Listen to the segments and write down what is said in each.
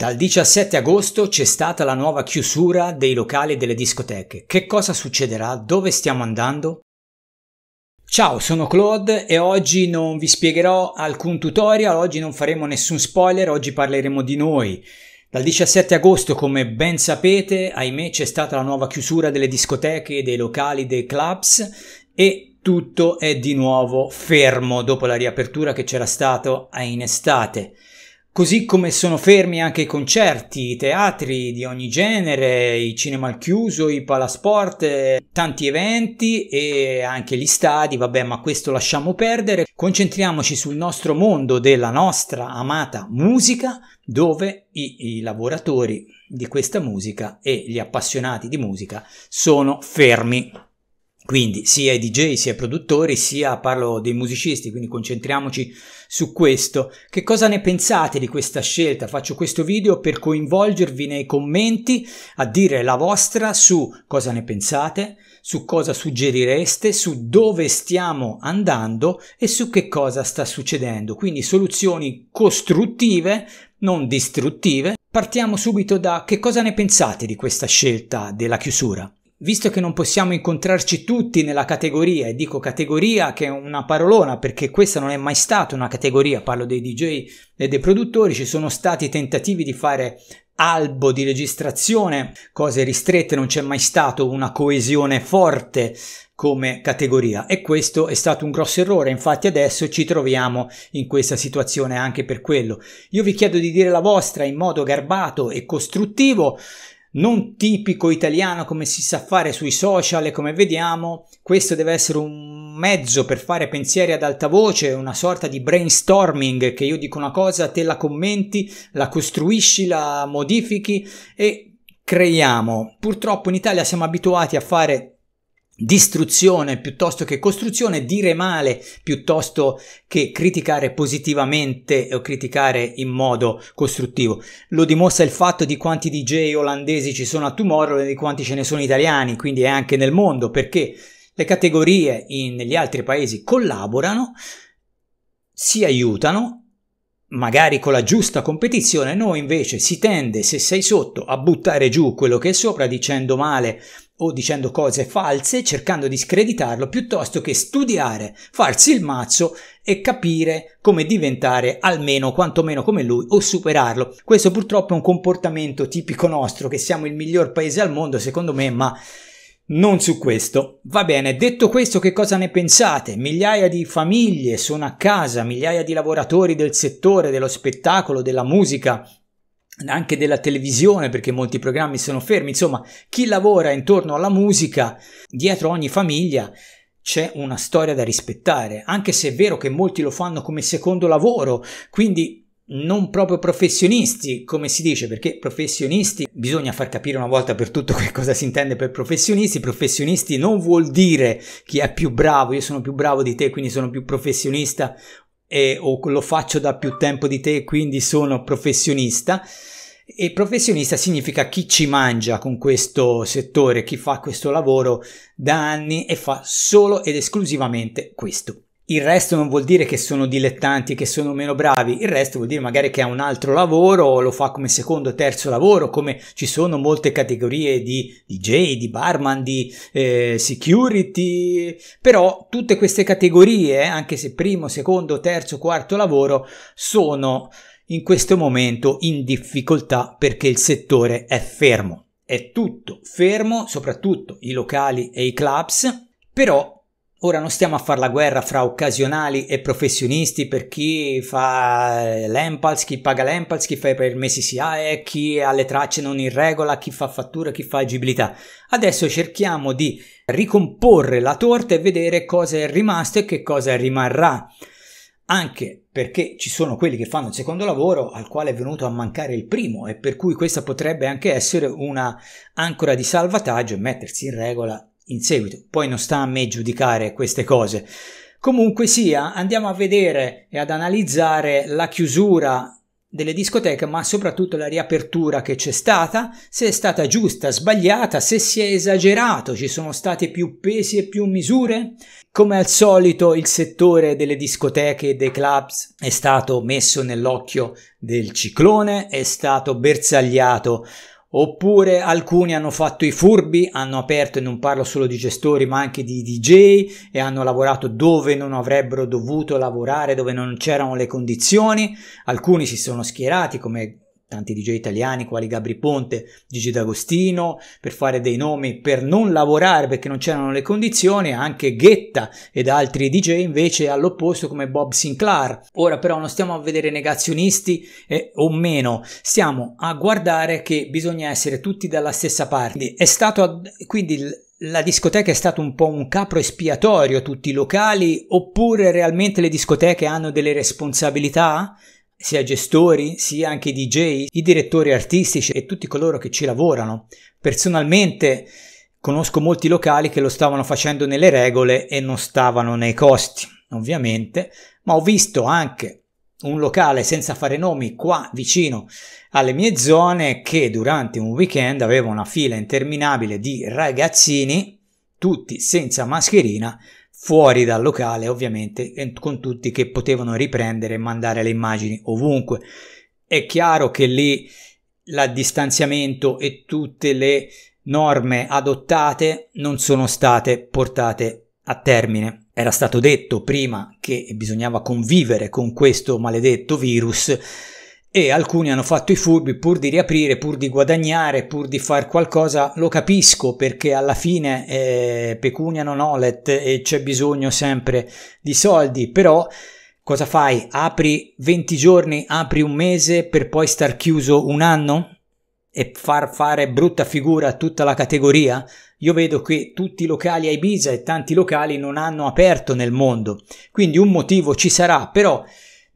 Dal 17 agosto c'è stata la nuova chiusura dei locali e delle discoteche. Che cosa succederà? Dove stiamo andando? Ciao, sono Claude e oggi non vi spiegherò alcun tutorial, oggi non faremo nessun spoiler, oggi parleremo di noi. Dal 17 agosto, come ben sapete, ahimè c'è stata la nuova chiusura delle discoteche, dei locali, dei clubs e tutto è di nuovo fermo dopo la riapertura che c'era stata in estate. Così come sono fermi anche i concerti, i teatri di ogni genere, i cinema al chiuso, i palasport, tanti eventi e anche gli stadi, vabbè ma questo lasciamo perdere. Concentriamoci sul nostro mondo della nostra amata musica dove i, i lavoratori di questa musica e gli appassionati di musica sono fermi. Quindi sia i DJ, sia i produttori, sia parlo dei musicisti, quindi concentriamoci su questo. Che cosa ne pensate di questa scelta? Faccio questo video per coinvolgervi nei commenti a dire la vostra su cosa ne pensate, su cosa suggerireste, su dove stiamo andando e su che cosa sta succedendo. Quindi soluzioni costruttive, non distruttive. Partiamo subito da che cosa ne pensate di questa scelta della chiusura. Visto che non possiamo incontrarci tutti nella categoria, e dico categoria che è una parolona perché questa non è mai stata una categoria, parlo dei DJ e dei produttori, ci sono stati tentativi di fare albo di registrazione, cose ristrette, non c'è mai stata una coesione forte come categoria e questo è stato un grosso errore, infatti adesso ci troviamo in questa situazione anche per quello. Io vi chiedo di dire la vostra in modo garbato e costruttivo non tipico italiano come si sa fare sui social e come vediamo, questo deve essere un mezzo per fare pensieri ad alta voce, una sorta di brainstorming che io dico una cosa, te la commenti, la costruisci, la modifichi e creiamo. Purtroppo in Italia siamo abituati a fare distruzione piuttosto che costruzione, dire male piuttosto che criticare positivamente o criticare in modo costruttivo. Lo dimostra il fatto di quanti DJ olandesi ci sono a Tomorrow e di quanti ce ne sono italiani, quindi è anche nel mondo, perché le categorie in, negli altri paesi collaborano, si aiutano magari con la giusta competizione, noi invece si tende, se sei sotto, a buttare giù quello che è sopra dicendo male o dicendo cose false, cercando di screditarlo, piuttosto che studiare, farsi il mazzo e capire come diventare almeno quantomeno come lui o superarlo. Questo purtroppo è un comportamento tipico nostro, che siamo il miglior paese al mondo, secondo me, ma non su questo. Va bene, detto questo che cosa ne pensate? Migliaia di famiglie sono a casa, migliaia di lavoratori del settore dello spettacolo, della musica anche della televisione perché molti programmi sono fermi, insomma chi lavora intorno alla musica, dietro ogni famiglia c'è una storia da rispettare, anche se è vero che molti lo fanno come secondo lavoro, quindi non proprio professionisti, come si dice, perché professionisti bisogna far capire una volta per tutto che cosa si intende per professionisti. Professionisti non vuol dire chi è più bravo, io sono più bravo di te, quindi sono più professionista eh, o lo faccio da più tempo di te, quindi sono professionista. E professionista significa chi ci mangia con questo settore, chi fa questo lavoro da anni e fa solo ed esclusivamente questo. Il resto non vuol dire che sono dilettanti, che sono meno bravi, il resto vuol dire magari che ha un altro lavoro, lo fa come secondo, terzo lavoro, come ci sono molte categorie di DJ, di barman, di eh, security, però tutte queste categorie, anche se primo, secondo, terzo, quarto lavoro, sono in questo momento in difficoltà perché il settore è fermo. È tutto fermo, soprattutto i locali e i clubs, però Ora non stiamo a fare la guerra fra occasionali e professionisti per chi fa l'empals, chi paga l'empals, chi fa i permessi SIAE, chi ha le tracce non in regola, chi fa fattura, chi fa agibilità. Adesso cerchiamo di ricomporre la torta e vedere cosa è rimasto e che cosa rimarrà. Anche perché ci sono quelli che fanno il secondo lavoro al quale è venuto a mancare il primo e per cui questa potrebbe anche essere una ancora di salvataggio e mettersi in regola in seguito. Poi non sta a me giudicare queste cose. Comunque sia, andiamo a vedere e ad analizzare la chiusura delle discoteche, ma soprattutto la riapertura che c'è stata, se è stata giusta, sbagliata, se si è esagerato, ci sono stati più pesi e più misure. Come al solito il settore delle discoteche e dei clubs è stato messo nell'occhio del ciclone, è stato bersagliato Oppure alcuni hanno fatto i furbi, hanno aperto, e non parlo solo di gestori, ma anche di DJ e hanno lavorato dove non avrebbero dovuto lavorare, dove non c'erano le condizioni. Alcuni si sono schierati come tanti DJ italiani quali Gabri Ponte, Gigi D'Agostino, per fare dei nomi, per non lavorare perché non c'erano le condizioni, anche Ghetta ed altri DJ invece all'opposto come Bob Sinclair. Ora però non stiamo a vedere negazionisti eh, o meno, stiamo a guardare che bisogna essere tutti dalla stessa parte. Quindi è stato ad... quindi la discoteca è stato un po' un capro espiatorio a tutti i locali oppure realmente le discoteche hanno delle responsabilità? sia gestori, sia anche i DJ, i direttori artistici e tutti coloro che ci lavorano. Personalmente conosco molti locali che lo stavano facendo nelle regole e non stavano nei costi, ovviamente, ma ho visto anche un locale senza fare nomi qua vicino alle mie zone che durante un weekend aveva una fila interminabile di ragazzini, tutti senza mascherina, fuori dal locale ovviamente con tutti che potevano riprendere e mandare le immagini ovunque. È chiaro che lì la distanziamento e tutte le norme adottate non sono state portate a termine. Era stato detto prima che bisognava convivere con questo maledetto virus e alcuni hanno fatto i furbi pur di riaprire, pur di guadagnare, pur di fare qualcosa, lo capisco perché alla fine eh, pecunia non olet e c'è bisogno sempre di soldi, però cosa fai? Apri 20 giorni, apri un mese per poi star chiuso un anno e far fare brutta figura a tutta la categoria? Io vedo che tutti i locali a Ibiza e tanti locali non hanno aperto nel mondo, quindi un motivo ci sarà, però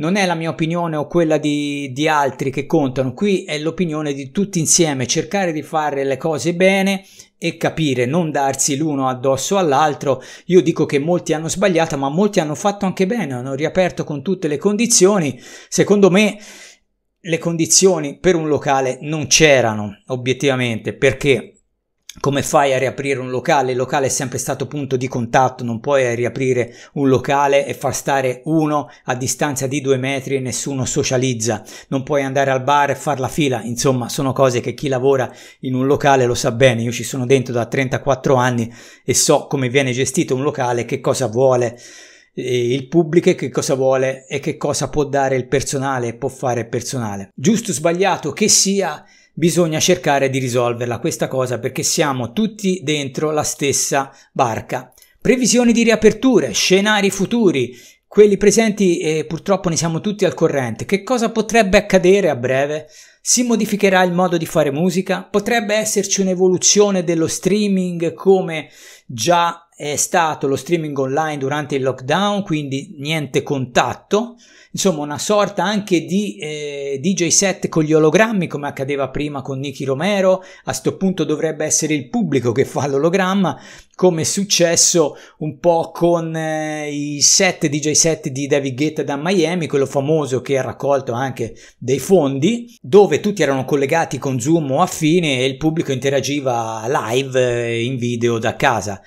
non è la mia opinione o quella di, di altri che contano, qui è l'opinione di tutti insieme, cercare di fare le cose bene e capire, non darsi l'uno addosso all'altro. Io dico che molti hanno sbagliato, ma molti hanno fatto anche bene, hanno riaperto con tutte le condizioni. Secondo me le condizioni per un locale non c'erano, obiettivamente, perché come fai a riaprire un locale? Il locale è sempre stato punto di contatto, non puoi riaprire un locale e far stare uno a distanza di due metri e nessuno socializza, non puoi andare al bar e far la fila, insomma sono cose che chi lavora in un locale lo sa bene, io ci sono dentro da 34 anni e so come viene gestito un locale, che cosa vuole il pubblico che cosa vuole e che cosa può dare il personale e può fare il personale. Giusto o sbagliato che sia, bisogna cercare di risolverla questa cosa perché siamo tutti dentro la stessa barca. Previsioni di riaperture, scenari futuri, quelli presenti eh, purtroppo ne siamo tutti al corrente. Che cosa potrebbe accadere a breve? Si modificherà il modo di fare musica? Potrebbe esserci un'evoluzione dello streaming come già è stato lo streaming online durante il lockdown, quindi niente contatto, insomma una sorta anche di eh, DJ set con gli ologrammi come accadeva prima con Nicky Romero, a sto punto dovrebbe essere il pubblico che fa l'ologramma, come è successo un po' con eh, i set DJ set di David Guetta da Miami, quello famoso che ha raccolto anche dei fondi, dove tutti erano collegati con Zoom o affine e il pubblico interagiva live eh, in video da casa.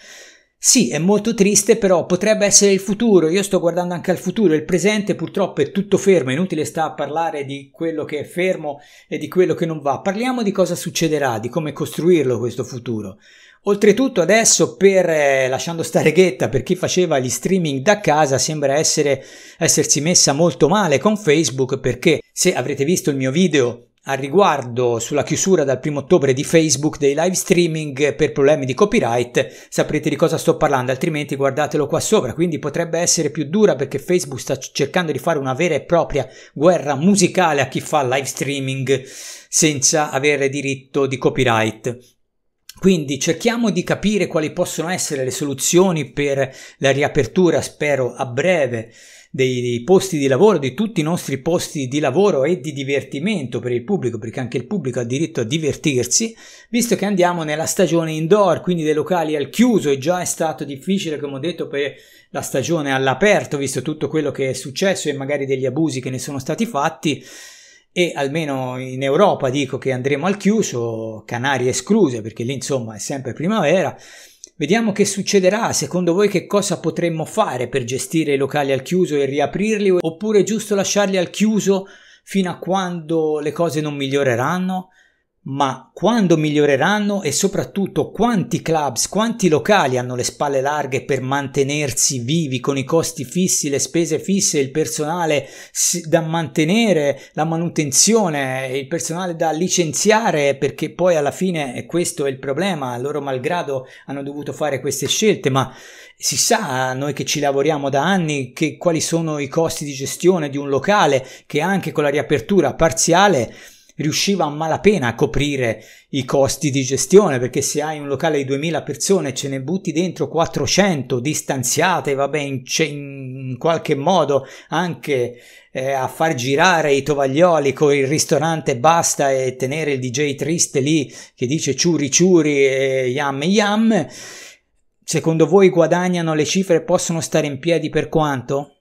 Sì, è molto triste, però potrebbe essere il futuro. Io sto guardando anche al futuro. Il presente purtroppo è tutto fermo, inutile sta a parlare di quello che è fermo e di quello che non va. Parliamo di cosa succederà, di come costruirlo questo futuro. Oltretutto adesso per eh, lasciando stare Ghetta per chi faceva gli streaming da casa sembra essere, essersi messa molto male con Facebook perché se avrete visto il mio video al riguardo sulla chiusura dal 1 ottobre di Facebook dei live streaming per problemi di copyright, saprete di cosa sto parlando, altrimenti guardatelo qua sopra, quindi potrebbe essere più dura perché Facebook sta cercando di fare una vera e propria guerra musicale a chi fa live streaming senza avere diritto di copyright. Quindi cerchiamo di capire quali possono essere le soluzioni per la riapertura, spero a breve, dei, dei posti di lavoro, di tutti i nostri posti di lavoro e di divertimento per il pubblico, perché anche il pubblico ha diritto a divertirsi, visto che andiamo nella stagione indoor, quindi dei locali al chiuso e già è stato difficile, come ho detto, per la stagione all'aperto, visto tutto quello che è successo e magari degli abusi che ne sono stati fatti e almeno in Europa dico che andremo al chiuso, Canarie escluse perché lì insomma è sempre primavera Vediamo che succederà, secondo voi che cosa potremmo fare per gestire i locali al chiuso e riaprirli oppure giusto lasciarli al chiuso fino a quando le cose non miglioreranno? ma quando miglioreranno e soprattutto quanti clubs, quanti locali hanno le spalle larghe per mantenersi vivi con i costi fissi, le spese fisse, il personale da mantenere, la manutenzione, il personale da licenziare perché poi alla fine questo è il problema, loro malgrado hanno dovuto fare queste scelte, ma si sa noi che ci lavoriamo da anni che quali sono i costi di gestione di un locale che anche con la riapertura parziale riusciva a malapena a coprire i costi di gestione, perché se hai un locale di 2000 persone ce ne butti dentro 400 distanziate, vabbè, in, in qualche modo anche eh, a far girare i tovaglioli con il ristorante basta e tenere il DJ triste lì che dice ciuri ciuri e yam yam. Secondo voi guadagnano le cifre possono stare in piedi per quanto?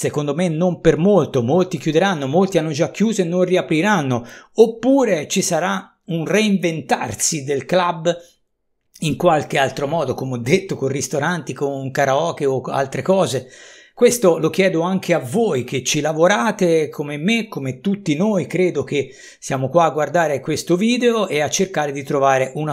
Secondo me non per molto, molti chiuderanno, molti hanno già chiuso e non riapriranno, oppure ci sarà un reinventarsi del club in qualche altro modo, come ho detto, con ristoranti, con karaoke o altre cose. Questo lo chiedo anche a voi che ci lavorate come me, come tutti noi, credo che siamo qua a guardare questo video e a cercare di trovare una,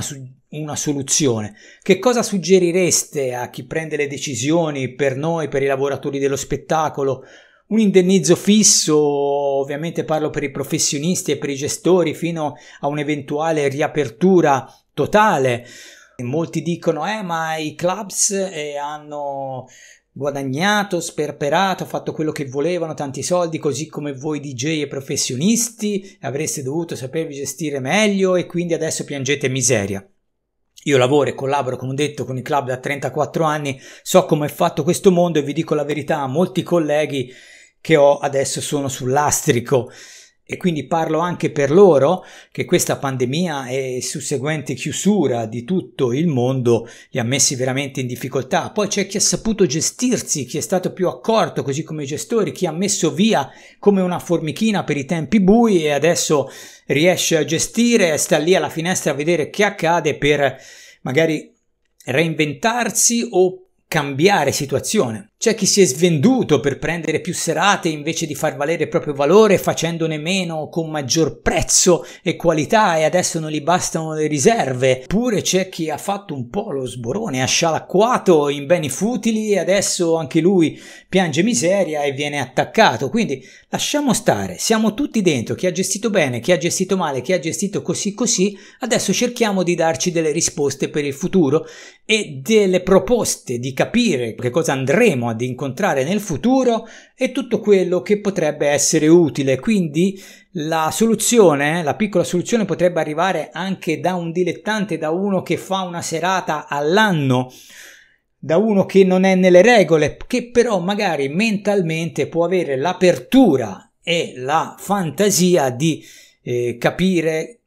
una soluzione. Che cosa suggerireste a chi prende le decisioni per noi, per i lavoratori dello spettacolo? Un indennizzo fisso, ovviamente parlo per i professionisti e per i gestori, fino a un'eventuale riapertura totale. Molti dicono, eh, ma i clubs eh, hanno guadagnato, sperperato, fatto quello che volevano, tanti soldi, così come voi DJ e professionisti avreste dovuto sapervi gestire meglio e quindi adesso piangete miseria. Io lavoro e collaboro, come ho detto, con i club da 34 anni, so come è fatto questo mondo e vi dico la verità, molti colleghi che ho adesso sono sull'astrico e quindi parlo anche per loro che questa pandemia e susseguente chiusura di tutto il mondo li ha messi veramente in difficoltà. Poi c'è chi ha saputo gestirsi, chi è stato più accorto, così come i gestori, chi ha messo via come una formichina per i tempi bui e adesso riesce a gestire, e sta lì alla finestra a vedere che accade per magari reinventarsi o cambiare situazione. C'è chi si è svenduto per prendere più serate invece di far valere il proprio valore facendone meno con maggior prezzo e qualità e adesso non gli bastano le riserve. Pure c'è chi ha fatto un po' lo sborone, ha scialacquato in beni futili e adesso anche lui piange miseria e viene attaccato. Quindi lasciamo stare, siamo tutti dentro, chi ha gestito bene, chi ha gestito male, chi ha gestito così così, adesso cerchiamo di darci delle risposte per il futuro e delle proposte, di capire che cosa andremo a di incontrare nel futuro e tutto quello che potrebbe essere utile. Quindi la soluzione, la piccola soluzione potrebbe arrivare anche da un dilettante, da uno che fa una serata all'anno da uno che non è nelle regole, che però magari mentalmente può avere l'apertura e la fantasia di eh, capire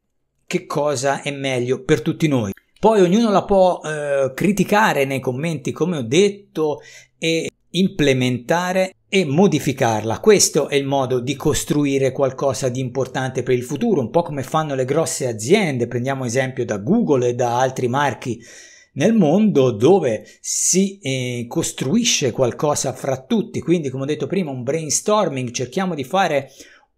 che cosa è meglio per tutti noi. Poi ognuno la può eh, criticare nei commenti, come ho detto, e implementare e modificarla. Questo è il modo di costruire qualcosa di importante per il futuro, un po' come fanno le grosse aziende, prendiamo esempio da Google e da altri marchi nel mondo dove si eh, costruisce qualcosa fra tutti, quindi come ho detto prima un brainstorming, cerchiamo di fare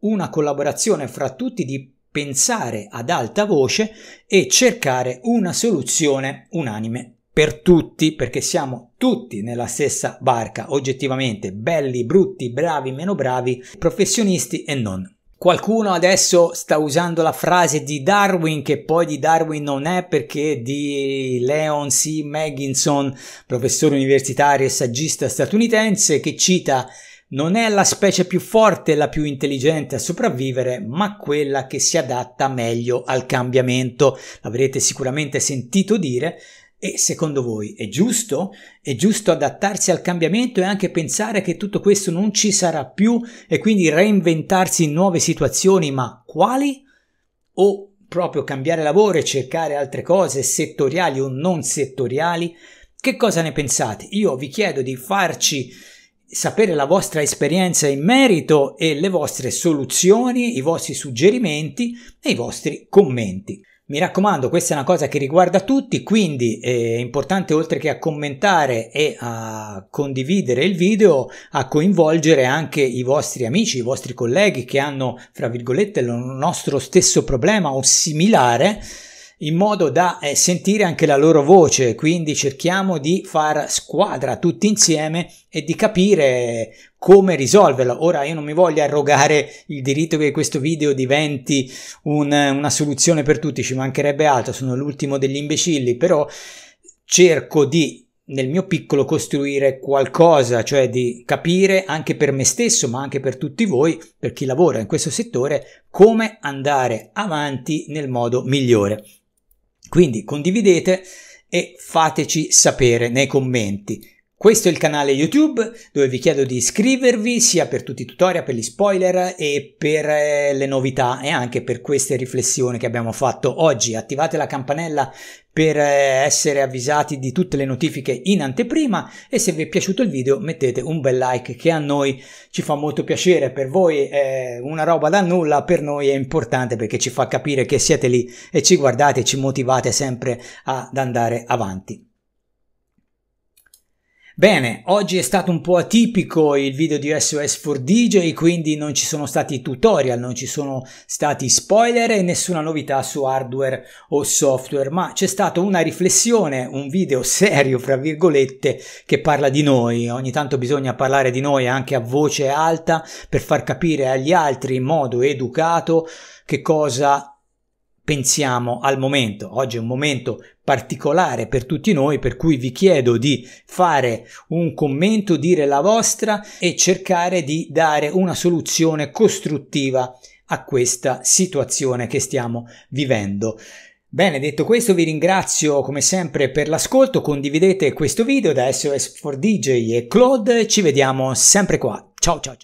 una collaborazione fra tutti di pensare ad alta voce e cercare una soluzione unanime per tutti, perché siamo tutti nella stessa barca, oggettivamente, belli, brutti, bravi, meno bravi, professionisti e non. Qualcuno adesso sta usando la frase di Darwin che poi di Darwin non è perché di Leon C. magginson professore universitario e saggista statunitense, che cita non è la specie più forte e la più intelligente a sopravvivere, ma quella che si adatta meglio al cambiamento. L'avrete sicuramente sentito dire e secondo voi è giusto? È giusto adattarsi al cambiamento e anche pensare che tutto questo non ci sarà più e quindi reinventarsi in nuove situazioni, ma quali? O proprio cambiare lavoro e cercare altre cose settoriali o non settoriali? Che cosa ne pensate? Io vi chiedo di farci sapere la vostra esperienza in merito e le vostre soluzioni, i vostri suggerimenti e i vostri commenti. Mi raccomando, questa è una cosa che riguarda tutti, quindi è importante oltre che a commentare e a condividere il video, a coinvolgere anche i vostri amici, i vostri colleghi che hanno, fra virgolette, il nostro stesso problema o similare in modo da eh, sentire anche la loro voce, quindi cerchiamo di far squadra tutti insieme e di capire come risolverla. Ora io non mi voglio arrogare il diritto che questo video diventi un, una soluzione per tutti, ci mancherebbe altro, sono l'ultimo degli imbecilli, però cerco di nel mio piccolo costruire qualcosa, cioè di capire anche per me stesso, ma anche per tutti voi, per chi lavora in questo settore, come andare avanti nel modo migliore. Quindi condividete e fateci sapere nei commenti questo è il canale YouTube dove vi chiedo di iscrivervi sia per tutti i tutorial, per gli spoiler e per eh, le novità e anche per queste riflessioni che abbiamo fatto oggi. Attivate la campanella per eh, essere avvisati di tutte le notifiche in anteprima e se vi è piaciuto il video mettete un bel like che a noi ci fa molto piacere, per voi è eh, una roba da nulla, per noi è importante perché ci fa capire che siete lì e ci guardate e ci motivate sempre ad andare avanti. Bene, oggi è stato un po' atipico il video di SOS 4DJ, quindi non ci sono stati tutorial, non ci sono stati spoiler e nessuna novità su hardware o software, ma c'è stata una riflessione, un video serio, fra virgolette, che parla di noi. Ogni tanto bisogna parlare di noi anche a voce alta per far capire agli altri in modo educato che cosa pensiamo al momento. Oggi è un momento particolare per tutti noi, per cui vi chiedo di fare un commento, dire la vostra e cercare di dare una soluzione costruttiva a questa situazione che stiamo vivendo. Bene, detto questo vi ringrazio come sempre per l'ascolto, condividete questo video da SOS4DJ e Claude, ci vediamo sempre qua. Ciao ciao ciao!